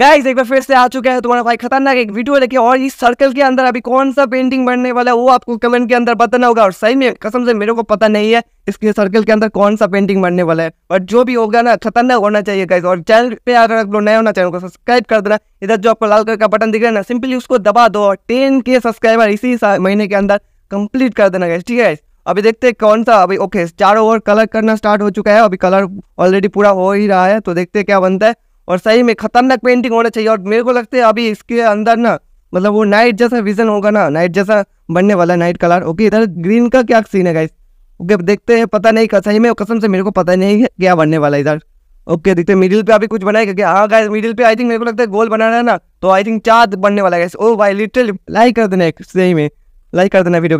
guys एक बार फिर से आ चुका है तुम्हारा भाई खतरनाक एक वीडियो लेके और इस सर्कल के अंदर अभी कौन सा पेंटिंग बनने वाला है वो आपको कमेंट के अंदर बताना होगा और सही में कसम से मेरे को पता नहीं है इसके सर्कल के अंदर कौन सा पेंटिंग बनने वाला है और जो भी होगा ना खतरनाक होना चाहिए गाइज और चैनल पे अगर आप लोग नए होना चैनल को सब्सक्राइब कर देना इधर जो आपको लाल कलर का बटन दिख रहा है ना सिंपली उसको दबा दो और टेन के सब्सक्राइबर इसी महीने के अंदर कंप्लीट कर देना गाइज ठीक है अभी देखते हैं कौन सा अभी ओके चारों ओवर कलर करना स्टार्ट हो चुका है अभी कलर ऑलरेडी पूरा हो ही रहा है तो देखते हैं क्या बनता है और सही में खतरनाक पेंटिंग होना चाहिए और मेरे को लगता है अभी इसके अंदर ना मतलब वो नाइट जैसा विजन होगा ना नाइट जैसा बनने वाला नाइट कलर ओके इधर ग्रीन का क्या सीन है गाइस ओके देखते हैं पता नहीं सही में कसम से मेरे को पता नहीं है क्या बनने वाला इधर ओके देखते हैं मिडिल पे अभी कुछ बनाएगा क्या हाँ गाइस मिडिल पे आई थिंक मेरे को लगता है गोल बनाना है ना तो आई थिंक चार बनने वाला है ओ oh, भाई लिटरली लाइक कर देना सही में लाइक कर देना वीडियो